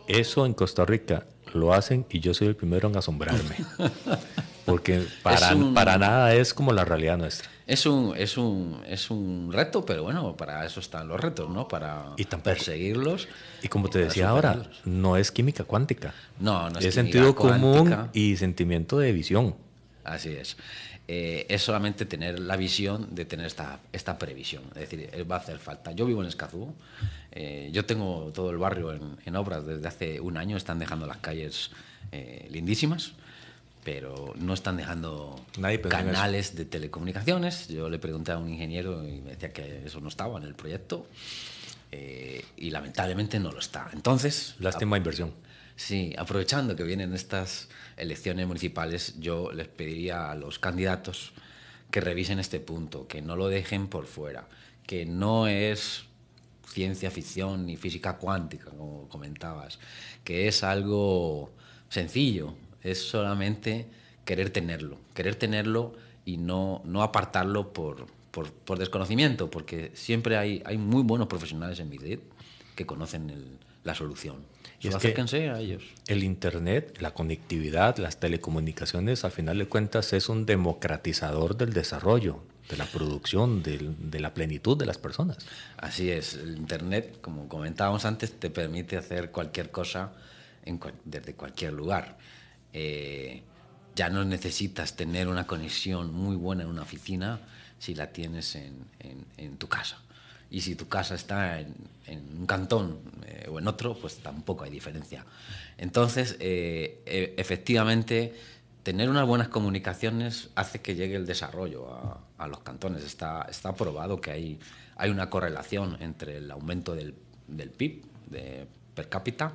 Eso en Costa Rica lo hacen y yo soy el primero en asombrarme. Porque para, para nada es como la realidad nuestra. Es un, es, un, es un reto, pero bueno, para eso están los retos, ¿no? Para perseguirlos. Y como te decía ahora, no es química cuántica. No, no es, es sentido común y sentimiento de visión. Así es. Eh, es solamente tener la visión de tener esta, esta previsión. Es decir, eh, va a hacer falta. Yo vivo en Escazú, eh, yo tengo todo el barrio en, obras desde hace un año, están dejando las calles lindísimas pero no están dejando canales de telecomunicaciones. Yo le pregunté a un ingeniero y me decía que eso no estaba en el proyecto y lamentablemente no lo está. Entonces... Lástima inversión. Sí, aprovechando que vienen estas elecciones municipales, yo les pediría a los candidatos que revisen este punto, que no lo dejen por fuera, que no es ciencia ficción ni física cuántica, como comentabas, que es algo sencillo, es solamente querer tenerlo, querer tenerlo y no, apartarlo por, desconocimiento, porque siempre hay, muy buenos profesionales en Madrid que conocen la solución. Y a ellos. El Internet, la conectividad, las telecomunicaciones, al final de cuentas, es un democratizador del desarrollo, de la producción, de, la plenitud de las personas. Así es, el Internet, como comentábamos antes, te permite hacer cualquier cosa desde cualquier lugar. Eh, ya no necesitas tener una conexión muy buena en una oficina si la tienes en tu casa y si tu casa está en, un cantón eh, o en otro, pues tampoco hay diferencia. Entonces, eh, e, efectivamente, tener unas buenas comunicaciones hace que llegue el desarrollo a, los cantones. Está, probado que hay, una correlación entre el aumento del, PIB de, per cápita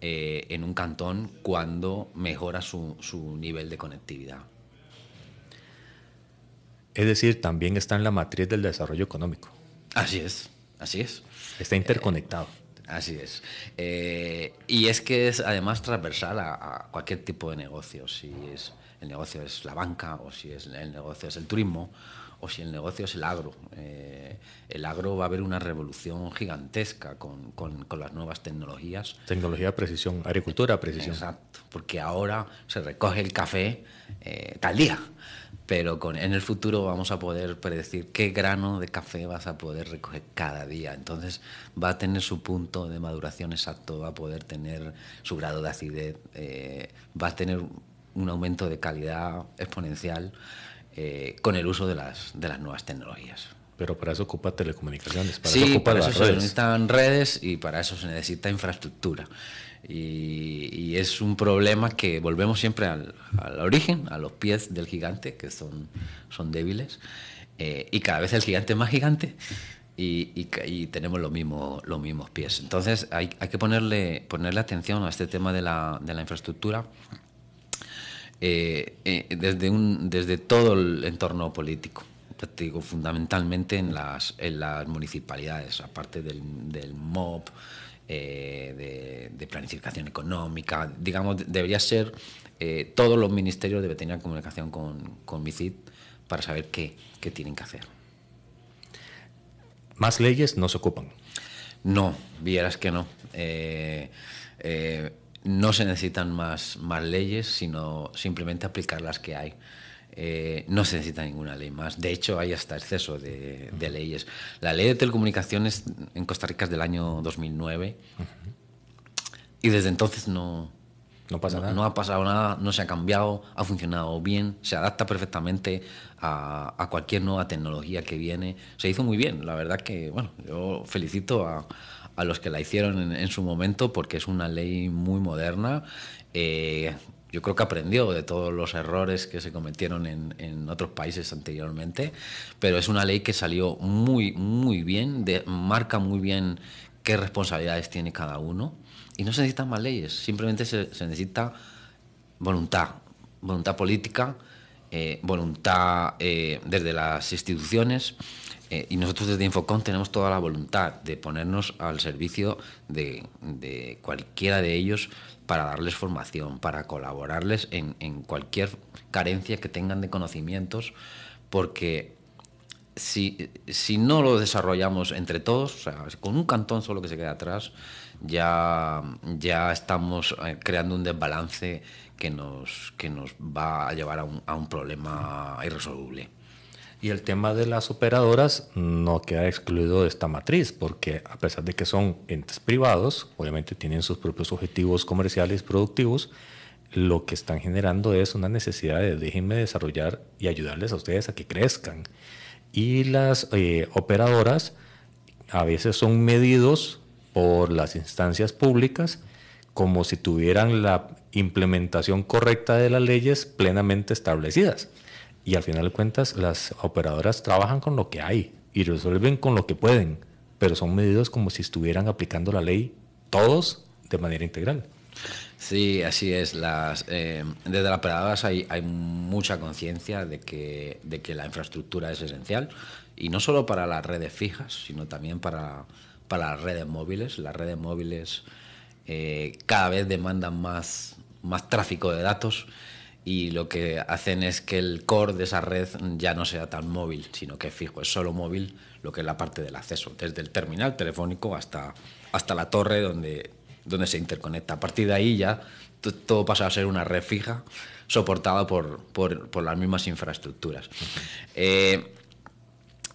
eh, en un cantón cuando mejora su nivel de conectividad. Es decir, también está en la matriz del desarrollo económico. Así es, así es. Está interconectado. Eh, así es. Eh, y es que es además transversal a, cualquier tipo de negocio. Si es el negocio es la banca, o si es el negocio es el turismo, o si el negocio es el agro. Eh, el agro va a haber una revolución gigantesca con, las nuevas tecnologías. Tecnología, precisión, agricultura, precisión. Exacto, porque ahora se recoge el café tal día pero en el futuro vamos a poder predecir qué grano de café vas a poder recoger cada día. Entonces va a tener su punto de maduración exacto, va a poder tener su grado de acidez, eh, va a tener un aumento de calidad exponencial eh, con el uso de las, de las nuevas tecnologías. Pero para eso ocupa telecomunicaciones, para eso ocupa para eso se necesitan redes y para eso se necesita infraestructura. Y, es un problema que volvemos siempre al, al, origen, a los pies del gigante, que son, son débiles, eh, y cada vez el gigante es más gigante y, y, tenemos los mismos pies. Entonces hay, hay, que ponerle, ponerle atención a este tema de la, de la infraestructura. Eh, eh, desde, un, desde todo el entorno político. fundamentalmente en las, en las municipalidades, aparte del, del MOB, eh, de, planificación económica, digamos, debería ser eh, todos los ministerios deben tener comunicación con, con para saber qué, tienen que hacer. ¿Más leyes no se ocupan? No, vieras que no. Eh, no se necesitan más, más leyes, sino simplemente aplicar las que hay. Eh, no se necesita ninguna ley más. De hecho, hay hasta exceso de, leyes. La ley de telecomunicaciones en Costa Rica es del año 2009 y desde entonces no, ha pasado nada, no se ha cambiado, ha funcionado bien, se adapta perfectamente a, cualquier nueva tecnología que viene. Se hizo muy bien, la verdad que, bueno, yo felicito a, los que la hicieron en, su momento porque es una ley muy moderna. Eh, yo creo que aprendió de todos los errores que se cometieron en, otros países anteriormente, pero es una ley que salió muy, muy bien, de, marca muy bien qué responsabilidades tiene cada uno y no se necesitan más leyes, simplemente se, necesita voluntad, voluntad política, eh, voluntad eh, desde las instituciones eh, y nosotros desde Infocom tenemos toda la voluntad de ponernos al servicio de, cualquiera de ellos para darles formación, para colaborarles en, cualquier carencia que tengan de conocimientos, porque si, si no lo desarrollamos entre todos, o sea, con un cantón solo que se queda atrás, ya, ya estamos eh, creando un desbalance que nos, que nos va a llevar a un problema irresoluble. Y el tema de las operadoras no queda excluido de esta matriz, porque a pesar de que son entes privados, obviamente tienen sus propios objetivos comerciales productivos, lo que están generando es una necesidad de déjenme desarrollar y ayudarles a ustedes a que crezcan. Y las eh, operadoras a veces son medidos por las instancias públicas como si tuvieran la implementación correcta de las leyes plenamente establecidas. Y al final de cuentas, las operadoras trabajan con lo que hay y resuelven con lo que pueden, pero son medidas como si estuvieran aplicando la ley todos de manera integral. Sí, así es. Las, eh, desde las operadoras hay, mucha conciencia de que, de que la infraestructura es esencial, y no solo para las redes fijas, sino también para, para las redes móviles. Las redes móviles eh, cada vez demandan más, más tráfico de datos y lo que hacen es que el core de esa red ya no sea tan móvil, sino que fijo, es solo móvil lo que es la parte del acceso, desde el terminal telefónico hasta, hasta la torre donde, donde se interconecta. A partir de ahí ya todo pasa a ser una red fija soportada por, por, las mismas infraestructuras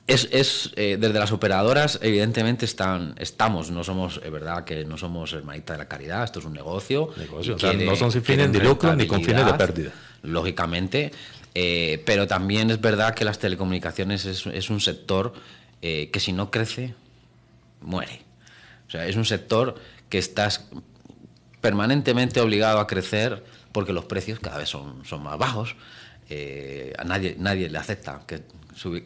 es, eh, desde las operadoras, evidentemente, están, estamos, no somos, es verdad que no somos hermanita de la caridad, esto es un negocio. no son sin fines de lucro ni con fines de pérdida. Lógicamente, eh, pero también es verdad que las telecomunicaciones es, un sector eh, que si no crece, muere. O sea, es un sector que estás permanentemente obligado a crecer porque los precios cada vez son más bajos. Eh, a nadie, nadie le acepta que,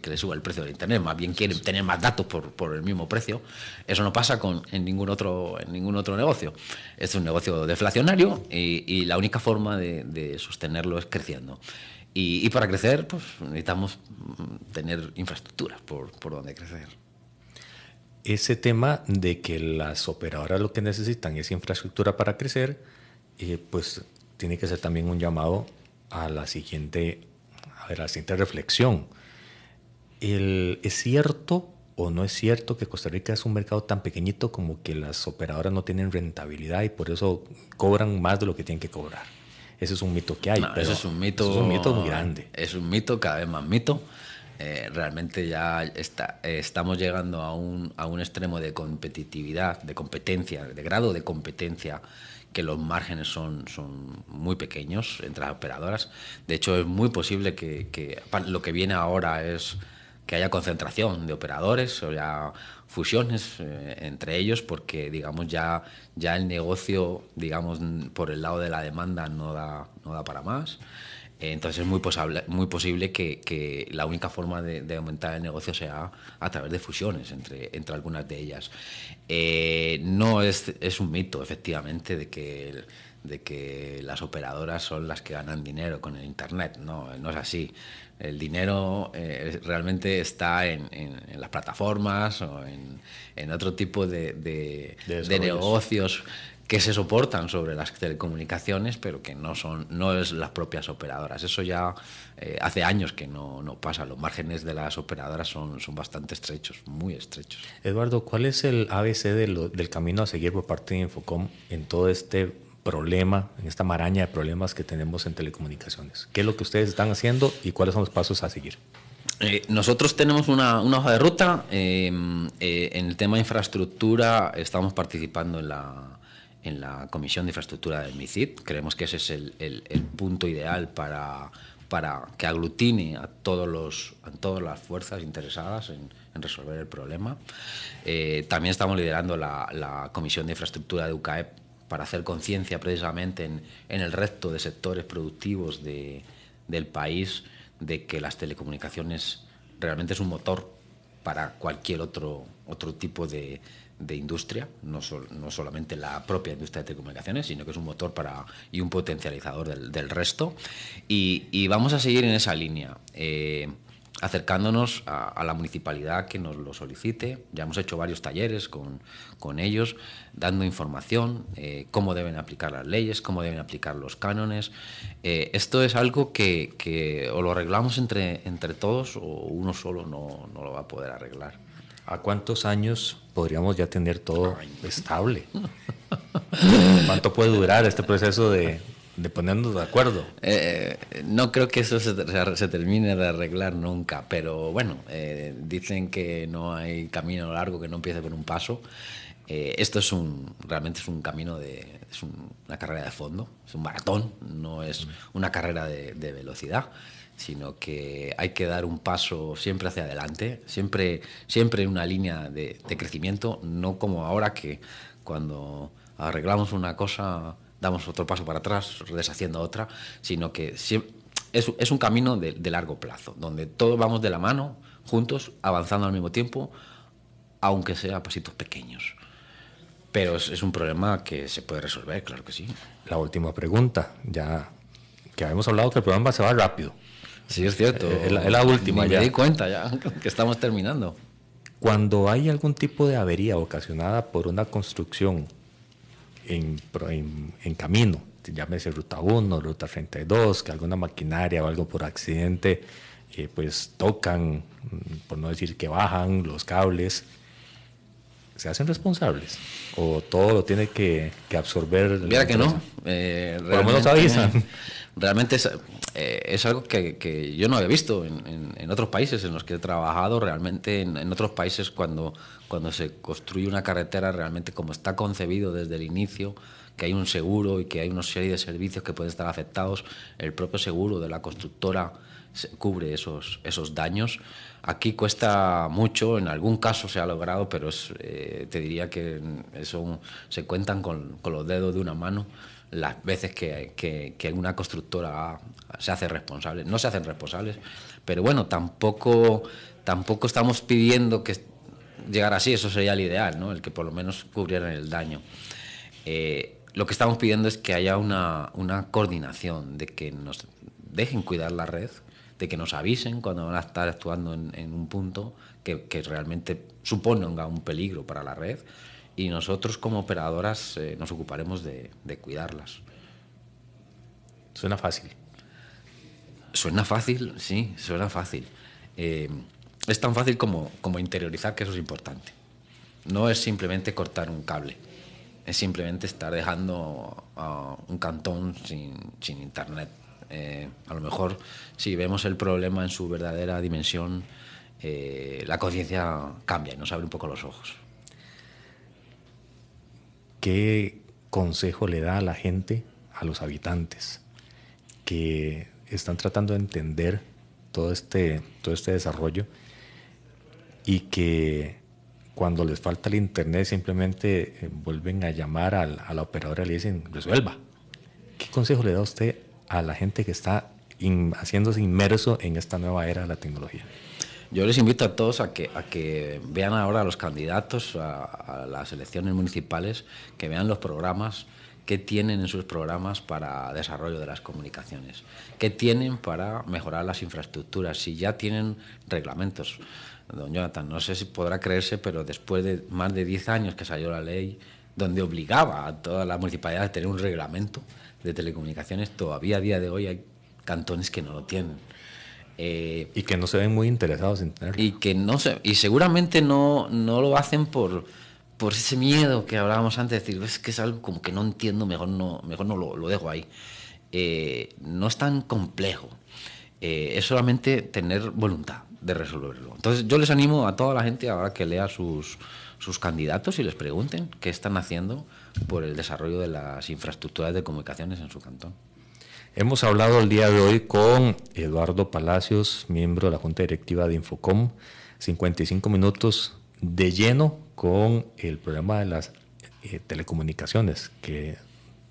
que, le suba el precio del Internet, más bien quiere tener más datos por, el mismo precio. Eso no pasa con, en, ningún otro, en ningún otro negocio. Es un negocio deflacionario y, y la única forma de, sostenerlo es creciendo. Y, para crecer, pues necesitamos tener infraestructura por, donde crecer. Ese tema de que las operadoras lo que necesitan es infraestructura para crecer, eh, pues tiene que ser también un llamado a la siguiente, a ver, siguiente reflexión. ¿Es cierto o no es cierto que Costa Rica es un mercado tan pequeñito como que las operadoras no tienen rentabilidad y por eso cobran más de lo que tienen que cobrar? Ese es un mito que hay. es un mito. es un mito muy grande. Es un mito, cada vez más mito. Eh, realmente ya está, eh, estamos llegando a un, a un extremo de competitividad, de competencia, de grado de competencia que los márgenes son, son muy pequeños entre las operadoras. De hecho, es muy posible que, que lo que viene ahora es que haya concentración de operadores o ya fusiones eh, entre ellos porque digamos ya ya el negocio digamos por el lado de la demanda no da no da para más entonces es muy, posible que, la única forma de, aumentar el negocio sea a través de fusiones entre, algunas de ellas. Eh, no es, un mito, efectivamente, de que, las operadoras son las que ganan dinero con el Internet. No, no es así. El dinero eh, realmente está en, las plataformas o en, otro tipo de negocios que se soportan sobre las telecomunicaciones, pero que no son no es las propias operadoras. Eso ya eh, hace años que no, no, pasa. Los márgenes de las operadoras son, son bastante estrechos, muy estrechos. Eduardo, ¿cuál es el ABC del camino a seguir por parte de Infocom en todo este problema, en esta maraña de problemas que tenemos en telecomunicaciones? ¿Qué es lo que ustedes están haciendo y cuáles son los pasos a seguir? Eh, nosotros tenemos una, una, hoja de ruta. Eh, en el tema de infraestructura estamos participando en la en la Comisión de Infraestructura del MICID. Creemos que ese es el, punto ideal para, para que aglutine a, todos los, a todas las fuerzas interesadas en, resolver el problema. Eh, también estamos liderando la, Comisión de Infraestructura de UCAEP para hacer conciencia precisamente en, el resto de sectores productivos del país de que las telecomunicaciones realmente es un motor para cualquier otro, otro tipo de, de industria, no, no solamente la propia industria de telecomunicaciones, sino que es un motor para, y un potencializador del, resto. Y, vamos a seguir en esa línea, eh, acercándonos a, la municipalidad que nos lo solicite. Ya hemos hecho varios talleres con, ellos, dando información, eh, cómo deben aplicar las leyes, cómo deben aplicar los cánones. Eh, esto es algo que, o lo arreglamos entre, entre todos o uno solo no, no lo va a poder arreglar. ¿A cuántos años podríamos ya tener todo estable? ¿Cuánto puede durar este proceso de, de ponernos de acuerdo? Eh, no creo que eso se, termine de arreglar nunca, pero bueno, eh, dicen que no hay camino largo que no empiece por un paso. Eh, esto es un, realmente es un camino de, es una carrera de fondo, es un maratón, no es mm. una carrera de, de velocidad sino que hay que dar un paso siempre hacia adelante, siempre, siempre en una línea de, crecimiento, no como ahora que cuando arreglamos una cosa damos otro paso para atrás, deshaciendo otra, sino que es, un camino de, largo plazo, donde todos vamos de la mano, juntos, avanzando al mismo tiempo, aunque sea pasitos pequeños. Pero es, un problema que se puede resolver, claro que sí. La última pregunta, ya que habíamos hablado que el programa se va rápido. Sí, es cierto. Eh, es la, última ya. di cuenta ya que estamos terminando. Cuando hay algún tipo de avería ocasionada por una construcción en, en, camino, llámese ruta 1, ruta 32, que alguna maquinaria o algo por accidente, eh, pues tocan, mm, por no decir que bajan los cables, se hacen responsables o todo lo tiene que, absorber. Mira que no. Eh, por lo menos avisan. realmente es, eh, algo que, yo no había visto en, otros países en los que he trabajado, realmente en, otros países cuando, se construye una carretera, realmente como está concebido desde el inicio, que hay un seguro y que hay una serie de servicios que pueden estar afectados, el propio seguro de la constructora cubre esos, daños. Aquí cuesta mucho, en algún caso se ha logrado, pero eh, te diría que eso se cuentan con los dedos de una mano las veces que, que, una constructora se hace responsable. No se hacen responsables, pero bueno, tampoco, estamos pidiendo que llegara así, eso sería el ideal, ¿no? el que por lo menos cubrieran el daño. Eh, lo que estamos pidiendo es que haya una, coordinación, de que nos dejen cuidar la red, de que nos avisen cuando van a estar actuando en, un punto que, que realmente suponga un peligro para la red y nosotros como operadoras eh, nos ocuparemos de, cuidarlas. Suena fácil. Suena fácil, sí, suena fácil. Eh, es tan fácil como, interiorizar que eso es importante. No es simplemente cortar un cable, es simplemente estar dejando ah, un cantón sin, internet. Eh, a lo mejor, si vemos el problema en su verdadera dimensión, la conciencia cambia y nos abre un poco los ojos. ¿qué consejo le da a la gente, a los habitantes, que están tratando de entender todo este, todo este desarrollo y que cuando les falta el Internet simplemente eh, vuelven a llamar a la, operadora y le dicen, resuelva? ¿Qué consejo le da usted a la gente que está haciéndose inmerso en esta nueva era de la tecnología? Yo les invito a todos a que, vean ahora a los candidatos a, las elecciones municipales, que vean los programas qué tienen en sus programas para desarrollo de las comunicaciones, qué tienen para mejorar las infraestructuras, si ya tienen reglamentos. Don Jonathan, no sé si podrá creerse, pero después de más de 10 años que salió la ley donde obligaba a todas las municipalidades a tener un reglamento de telecomunicaciones, todavía a día de hoy hay cantones que no lo tienen. Eh, y que no se ven muy interesados en tenerlo. Y que no y seguramente no, no lo hacen por, por ese miedo que hablábamos antes, de decir, es que es algo como que no entiendo, mejor no, mejor no lo, dejo ahí. Eh, no es tan complejo, eh, es solamente tener voluntad de resolverlo. Entonces yo les animo a toda la gente ahora que lea sus, sus candidatos y les pregunten qué están haciendo por el desarrollo de las infraestructuras de comunicaciones en su cantón. Hemos hablado el día de hoy con Eduardo Palacios, miembro de la Junta Directiva de Infocom, 55 minutos de lleno con el programa de las eh, telecomunicaciones, que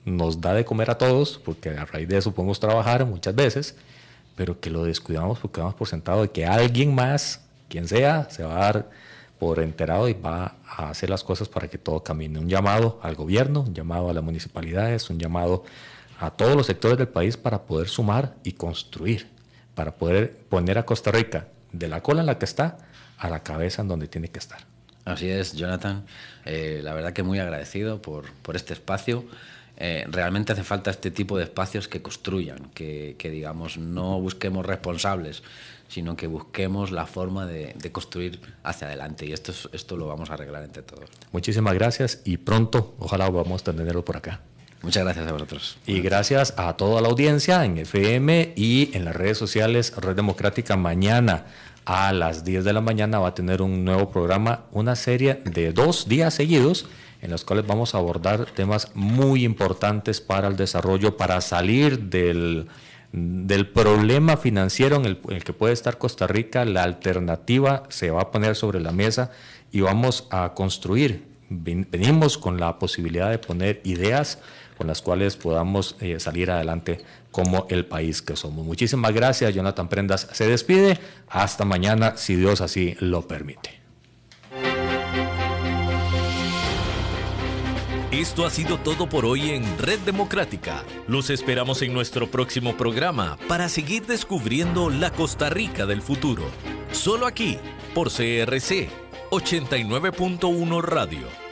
nos da de comer a todos, porque a raíz de eso podemos trabajar muchas veces, pero que lo descuidamos porque vamos por sentado de que alguien más, quien sea, se va a dar por enterado y va a hacer las cosas para que todo camine. Un llamado al gobierno, un llamado a las municipalidades, un llamado a todos los sectores del país para poder sumar y construir, para poder poner a Costa Rica de la cola en la que está a la cabeza en donde tiene que estar. Así es, Jonathan. Eh, la verdad que muy agradecido por, por este espacio. Eh, realmente hace falta este tipo de espacios que construyan, que, digamos no busquemos responsables, sino que busquemos la forma de, de construir hacia adelante. Y esto, esto lo vamos a arreglar entre todos. Muchísimas gracias y pronto, ojalá vamos a tenerlo por acá. Muchas gracias a vosotros. Y gracias a toda la audiencia en FM y en las redes sociales Red Democrática mañana a las 10 de la mañana va a tener un nuevo programa, una serie de dos días seguidos en los cuales vamos a abordar temas muy importantes para el desarrollo, para salir del, del problema financiero el, en el, que puede estar Costa Rica. La alternativa se va a poner sobre la mesa y vamos a construir. Venimos con la posibilidad de poner ideas con las cuales podamos eh, salir adelante como el país que somos. Muchísimas gracias, Jonathan Prendas se despide, hasta mañana si Dios así lo permite. Esto ha sido todo por hoy en Red Democrática. Los esperamos en nuestro próximo programa para seguir descubriendo la Costa Rica del futuro. Solo aquí, por CRC 89.1 Radio.